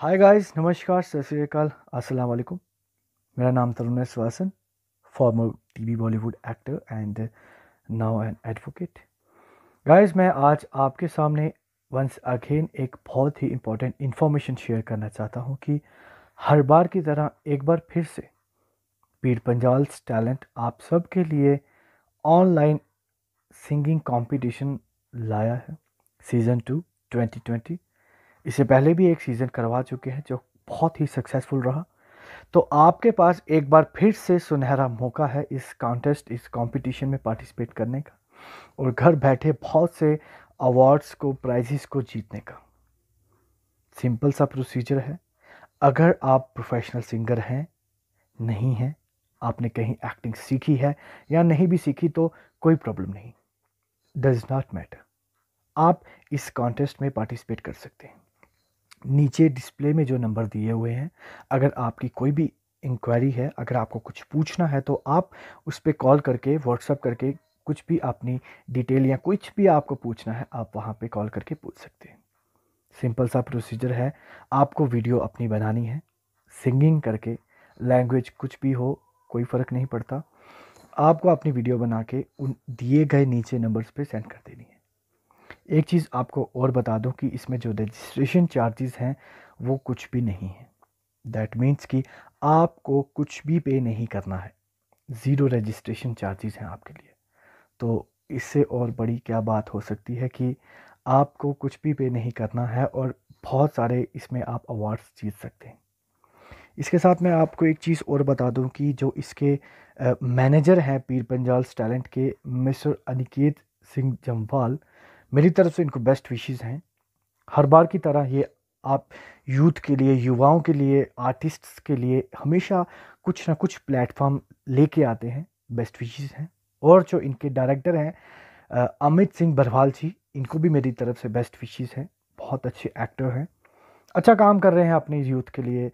hi guys नमस्कार सत श्रीकाल असलम मेरा नाम Tarun Suhasan former TV Bollywood actor and now an advocate guys मैं आज आपके सामने वंस अगेन एक बहुत ही इम्पोर्टेंट इन्फॉर्मेशन शेयर करना चाहता हूँ कि हर बार की तरह एक बार फिर से पीर पंजाल्स टैलेंट आप सब के लिए ऑनलाइन सिंगिंग कंपटीशन लाया है सीज़न टू ट्वेंटी ट्वेंटी इससे पहले भी एक सीज़न करवा चुके हैं जो बहुत ही सक्सेसफुल रहा तो आपके पास एक बार फिर से सुनहरा मौका है इस कॉन्टेस्ट इस कंपटीशन में पार्टिसिपेट करने का और घर बैठे बहुत से अवार्ड्स को प्राइजेस को जीतने का सिंपल सा प्रोसीजर है अगर आप प्रोफेशनल सिंगर हैं नहीं हैं आपने कहीं एक्टिंग सीखी है या नहीं भी सीखी तो कोई प्रॉब्लम नहीं डज नॉट मैटर आप इस कॉन्टेस्ट में पार्टिसिपेट कर सकते हैं नीचे डिस्प्ले में जो नंबर दिए हुए हैं अगर आपकी कोई भी इंक्वायरी है अगर आपको कुछ पूछना है तो आप उस पर कॉल करके व्हाट्सअप करके कुछ भी अपनी डिटेल या कुछ भी आपको पूछना है आप वहाँ पे कॉल करके पूछ सकते हैं सिंपल सा प्रोसीजर है आपको वीडियो अपनी बनानी है सिंगिंग करके लैंग्वेज कुछ भी हो कोई फ़र्क नहीं पड़ता आपको अपनी वीडियो बना के उन दिए गए नीचे नंबर्स पे सेंड कर देनी है एक चीज़ आपको और बता दूं कि इसमें जो रजिस्ट्रेशन चार्जेस हैं वो कुछ भी नहीं है दैट मीन्स कि आपको कुछ भी पे नहीं करना है ज़ीरो रजिस्ट्रेशन चार्जेस हैं आपके लिए तो इससे और बड़ी क्या बात हो सकती है कि आपको कुछ भी पे नहीं करना है और बहुत सारे इसमें आप अवार्ड्स जीत सकते हैं इसके साथ मैं आपको एक चीज़ और बता दूं कि जो इसके मैनेजर हैं पीर पंजाल टैलेंट के मिस्टर अनिकेत सिंह जम्वाल मेरी तरफ से इनको बेस्ट विशेज़ हैं हर बार की तरह ये आप यूथ के लिए युवाओं के लिए आर्टिस्ट्स के लिए हमेशा कुछ ना कुछ प्लेटफॉर्म लेके आते हैं बेस्ट विशेज़ हैं और जो इनके डायरेक्टर हैं अमित सिंह बरवाल जी इनको भी मेरी तरफ से बेस्ट विशेज़ हैं बहुत अच्छे एक्टर हैं अच्छा काम कर रहे हैं अपने यूथ के लिए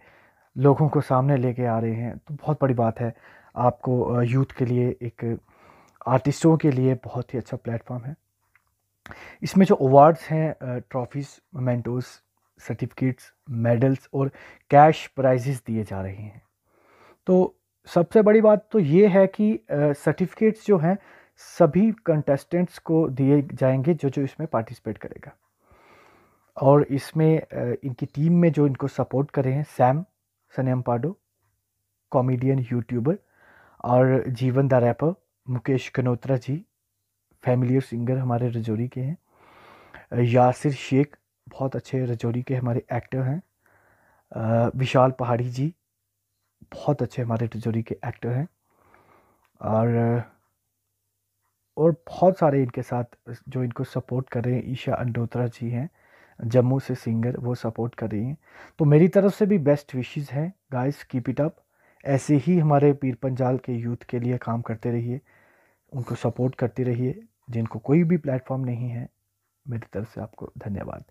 लोगों को सामने लेके आ रहे हैं तो बहुत बड़ी बात है आपको यूथ के लिए एक आर्टिस्टों के लिए बहुत ही अच्छा प्लेटफॉर्म है इसमें जो अवार्ड्स हैं ट्रॉफीज़ मोमेंटोज सर्टिफिकेट्स मेडल्स और कैश प्राइजेस दिए जा रहे हैं तो सबसे बड़ी बात तो ये है कि सर्टिफिकेट्स जो हैं सभी कंटेस्टेंट्स को दिए जाएंगे जो जो इसमें पार्टिसिपेट करेगा और इसमें इनकी टीम में जो इनको सपोर्ट करे हैं सैम सनेम पाडो कॉमेडियन यूट्यूबर और Jeevan the rapper Mukesh Kanotra ji familiar singer हमारे रजौरी के हैं यासिर शेख बहुत अच्छे रजौरी के हमारे एक्टर हैं विशाल पहाड़ी जी बहुत अच्छे हमारे रजौरी के एक्टर हैं और और बहुत सारे इनके साथ जो इनको सपोर्ट कर रहे हैं ईशा अंडोत्रा जी हैं जम्मू से सिंगर वो सपोर्ट कर रही हैं तो मेरी तरफ से भी बेस्ट विशेज़ हैं गाइस कीप इट अप ऐसे ही हमारे पीर पंजाल के यूथ के लिए काम करते रहिए उनको सपोर्ट करते रहिए जिनको कोई भी प्लेटफॉर्म नहीं है मेरी तरफ से आपको धन्यवाद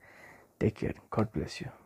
take care God bless you